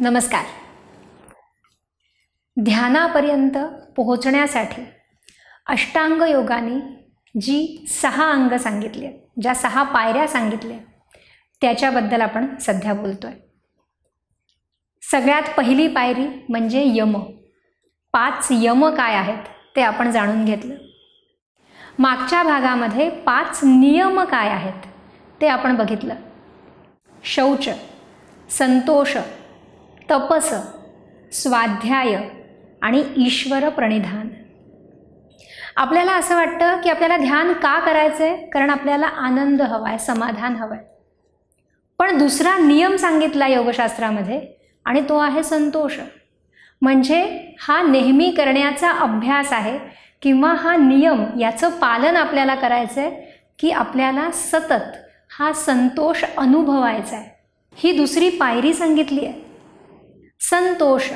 नमस्कार ध्यानापर्यंत पोहोचण्यासाठी अष्टांग योगाने जी सहा अंग सांगितले ज्या सहा पायऱ्या सांगितल्या त्याच्याबद्दल आपण सध्या बोलतो आहे सगळ्यात पहिली पायरी म्हणजे यम पाच यम काय आहेत ते आपण जाणून घेतलं मागच्या भागामध्ये पाच नियम काय आहेत ते आपण बघितलं शौच संतोष तपस स्वाध्याय आणि ईश्वर प्रणिधान आपल्याला असं वाटतं की आपल्याला ध्यान का करायचं आहे कारण आपल्याला आनंद हवा आहे समाधान हवं आहे पण दुसरा नियम सांगितला योगशास्त्रामध्ये आणि तो आहे संतोष म्हणजे हा नेहमी करण्याचा अभ्यास आहे किंवा हा नियम याचं पालन आपल्याला करायचं आहे की आपल्याला सतत हा संतोष अनुभवायचा आहे ही दुसरी पायरी सांगितली आहे संतोष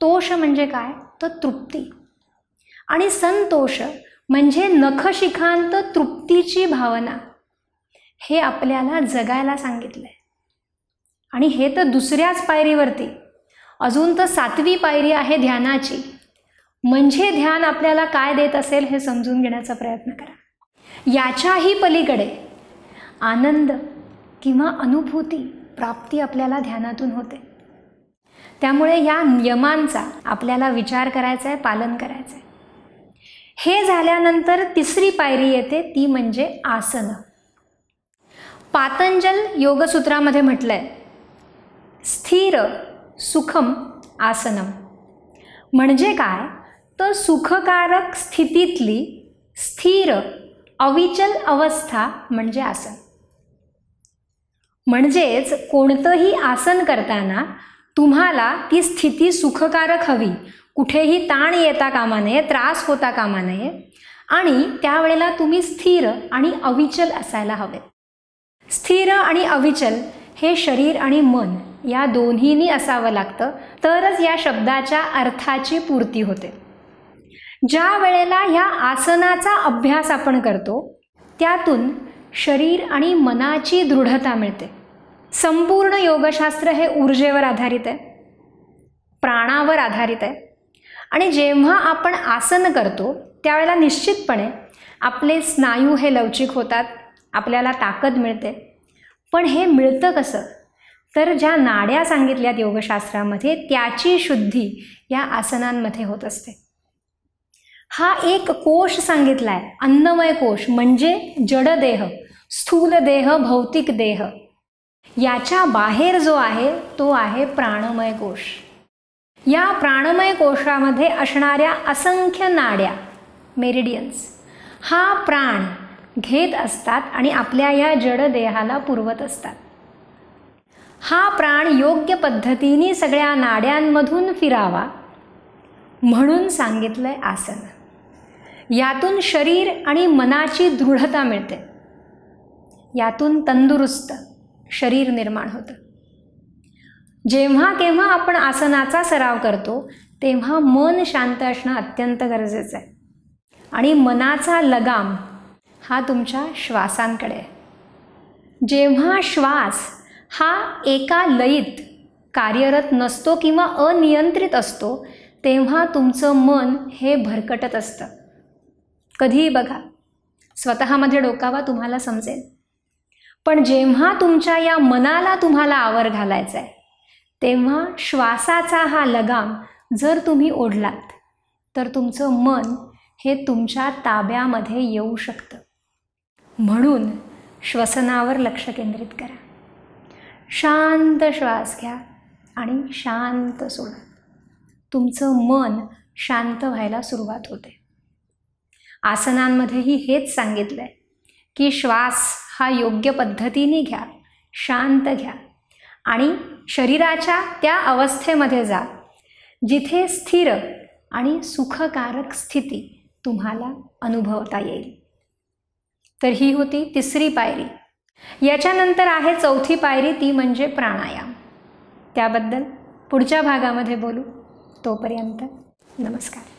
तोष म्हणजे काय तर तृप्ती आणि संतोष म्हणजे नखशिखांत तृप्तीची भावना हे आपल्याला जगायला सांगितलं आहे आणि हे तर दुसऱ्याच पायरीवरती अजून तर सातवी पायरी आहे ध्यानाची म्हणजे ध्यान आपल्याला काय देत असेल हे समजून घेण्याचा प्रयत्न करा याच्याही पलीकडे आनंद किंवा अनुभूती प्राप्ती आपल्याला ध्यानातून होते त्यामुळे या नियमांचा आपल्याला विचार करायचा आहे पालन करायचं आहे हे झाल्यानंतर तिसरी पायरी येते ती म्हणजे आसन पातंजल योगसूत्रामध्ये म्हटलं आहे स्थिर सुखम आसनम म्हणजे काय तर सुखकारक स्थितीतली स्थिर अविचल अवस्था म्हणजे आसन म्हणजेच कोणतंही आसन करताना तुम्हाला ती स्थिती सुखकारक हवी कुठेही ताण येता कामा नये त्रास होता कामा नये आणि त्यावेळेला तुम्ही स्थिर आणि अविचल असायला हवे स्थिर आणि अविचल हे शरीर आणि मन या दोन्हीनी असावं लागतं तरच या शब्दाच्या अर्थाची पूर्ती होते ज्या वेळेला ह्या आसनाचा अभ्यास आपण करतो त्यातून शरीर आणि मनाची दृढता मिळते संपूर्ण योगशास्त्र हे ऊर्जेवर आधारित आहे प्राणावर आधारित आहे आणि जेव्हा आपण आसन करतो त्यावेळेला निश्चितपणे आपले स्नायू हे लवचिक होतात आपल्याला ताकद मिळते पण हे मिळतं कसं तर ज्या नाड्या सांगितल्यात योगशास्त्रामध्ये त्याची शुद्धी या आसनांमध्ये होत असते हा एक कोश सांगितला आहे अन्नमय कोश म्हणजे जडदेह स्थूल देह भौतिक देह याच्या बाहेर जो आहे तो आहे प्राणमय कोश या प्राणमय कोशामध्ये असणाऱ्या असंख्य नाड्या मेरिडियन्स हा प्राण घेत असतात आणि आपल्या या जडदेहाला पुरवत असतात हा प्राण योग्य पद्धतीने सगळ्या नाड्यांमधून फिरावा म्हणून सांगितलंय आसन यातून शरीर आणि मनाची दृढता मिळते यातून तंदुरुस्त शरीर निर्माण होतं जेव्हा केव्हा आपण आसनाचा सराव करतो तेव्हा मन शांत असणं अत्यंत गरजेचं आहे आणि मनाचा लगाम हा तुमच्या श्वासांकडे आहे जेव्हा श्वास हा एका लयीत कार्यरत नसतो किंवा अनियंत्रित असतो तेव्हा तुमचं मन हे भरकटत असतं कधीही बघा स्वतःमध्ये डोकावा तुम्हाला समजेल पण जेव्हा तुमच्या या मनाला तुम्हाला आवर घालायचा आहे तेव्हा श्वासाचा हा लगाम जर तुम्ही ओढलात तर तुमचं मन हे तुमच्या ताब्यामध्ये येऊ शकतं म्हणून श्वसनावर लक्ष केंद्रित करा शांत श्वास घ्या आणि शांत सोडा तुमचं मन शांत व्हायला सुरुवात होते आसनांमध्येही हेच सांगितलं आहे की श्वास हा योग्य पद्धतीने घ्या शांत घ्या आणि शरीराच्या त्या अवस्थेमध्ये जा जिथे स्थिर आणि सुखकारक स्थिती तुम्हाला अनुभवता येईल तर ही होती तिसरी पायरी याच्यानंतर आहे चौथी पायरी ती म्हणजे प्राणायाम त्याबद्दल पुढच्या भागामध्ये बोलू तोपर्यंत नमस्कार